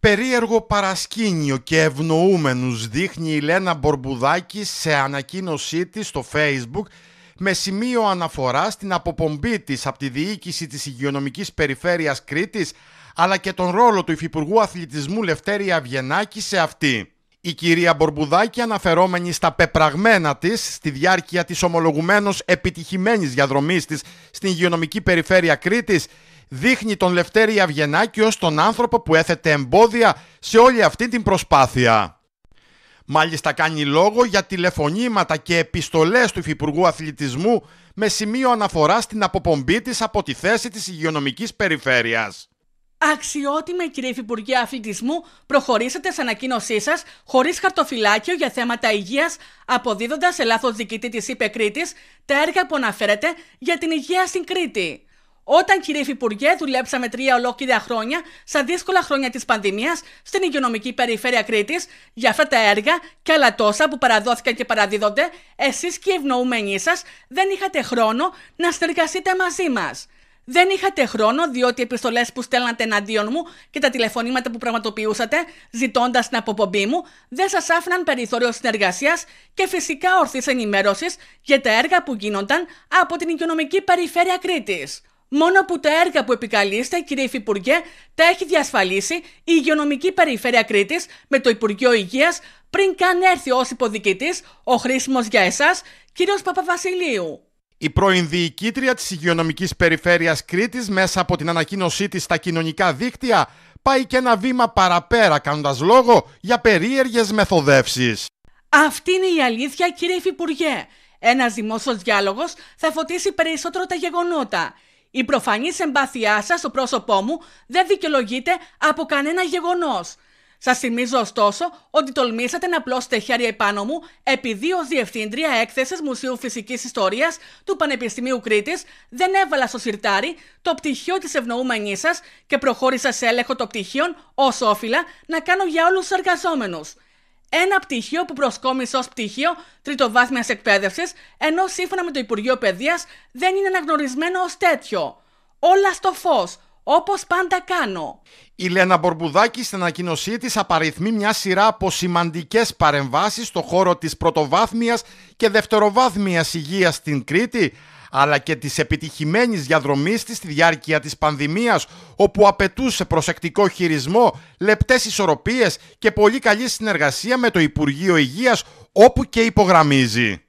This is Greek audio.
Περίεργο παρασκήνιο και ευνοούμενους δείχνει η Λένα Μπορμπουδάκη σε ανακοίνωσή της στο facebook με σημείο αναφοράς στην αποπομπή της από τη διοίκηση της υγειονομικής περιφέρειας Κρήτης αλλά και τον ρόλο του Υφυπουργού Αθλητισμού Λευτέρη Αβγενάκη σε αυτή. Η κυρία Μπορμπουδάκη αναφερόμενη στα πεπραγμένα της στη διάρκεια της ομολογουμένως επιτυχημένης διαδρομής της στην υγειονομική περιφέρεια Κρήτης δείχνει τον Λευτέρη Αυγενάκη ως τον άνθρωπο που έθετε εμπόδια σε όλη αυτή την προσπάθεια. Μάλιστα κάνει λόγο για τηλεφωνήματα και επιστολές του Υφυπουργού Αθλητισμού με σημείο αναφορά στην αποπομπή της από τη θέση της υγειονομικής περιφέρειας. Αξιότιμε κύριε Υφυπουργέ Αθλητισμού, προχωρήσατε σε ανακοίνωσή σας χωρίς χαρτοφυλάκιο για θέματα υγείας, αποδίδοντας σε λάθος διοικητή της ΥΠΕ Κρήτη τα έργα που αναφέρετε για την υγεία στην Κρήτη. Όταν, κύριε Υφυπουργέ, δουλέψαμε τρία ολόκληρα χρόνια, στα δύσκολα χρόνια της πανδημίας, στην υγειονομική περιφέρεια Κρήτης, για αυτά τα έργα και άλλα τόσα που παραδόθηκαν και παραδίδονται, εσείς και οι ευνοούμενοι σας δεν είχατε χρόνο να συνεργαστείτε μαζί μας. Δεν είχατε χρόνο, διότι οι επιστολές που στέλνατε εναντίον μου και τα τηλεφωνήματα που πραγματοποιούσατε, ζητώντας την αποπομπή μου, δεν σας άφηναν περιθώριο συνεργασίας και φυσικά ορθής ενημέρωσης για τα έργα που γίνονταν από την οικονομική περιφέρεια Κρήτης. Μόνο που τα έργα που επικαλείστε, κύριε Υφυπουργέ, τα έχει διασφαλίσει η Υγειονομική Περιφέρεια Κρήτης με το Υπουργείο Υγείας πριν καν έρθει ως υποδικητής, ο χρήσιμος για εσάς, κύριος Παπαβασιλείου. Η πρώην διοικήτρια της Υγειονομικής Περιφέρειας Κρήτης, μέσα από την ανακοίνωσή της στα κοινωνικά δίκτυα, πάει και ένα βήμα παραπέρα, κάνοντας λόγο για περίεργες μεθοδεύσεις. Αυτή είναι η αλήθεια, κύριε Υφυπουργέ. Ένας δημόσιος διάλογος θα φωτίσει περισσότερο τα γεγονότα. Η προφανής εμπάθειά σας στο πρόσωπό μου δεν δικαιολογείται από κανένα γεγονός. Σας θυμίζω ωστόσο ότι τολμήσατε να πλώσετε χέρια επάνω μου επειδή ως Διευθύντρια έκθεσης Μουσείου Φυσικής Ιστορίας του Πανεπιστημίου Κρήτης δεν έβαλα στο σιρτάρι το πτυχίο της ευνοούμενής σας και προχώρησα σε έλεγχο των πτυχίων όσο όφυλα να κάνω για όλους τους εργαζόμενους ένα πτυχίο που προσκόμισε ως πτυχίο τριτοβάθμιας εκπαίδευσης, ενώ σύμφωνα με το Υπουργείο Παιδείας δεν είναι αναγνωρισμένο ως τέτοιο. Όλα στο φως, Όπως πάντα κάνω. Η Λένα Μπορμπουδάκη στην ανακοίνωσή της απαριθμεί μια σειρά από σημαντικές παρεμβάσεις στο χώρο της πρωτοβάθμιας και δευτεροβάθμιας υγείας στην Κρήτη, αλλά και της επιτυχημένης διαδρομής της στη διάρκεια της πανδημίας, όπου απαιτούσε προσεκτικό χειρισμό, λεπτές ισορροπίες και πολύ καλή συνεργασία με το Υπουργείο Υγείας, όπου και υπογραμμίζει.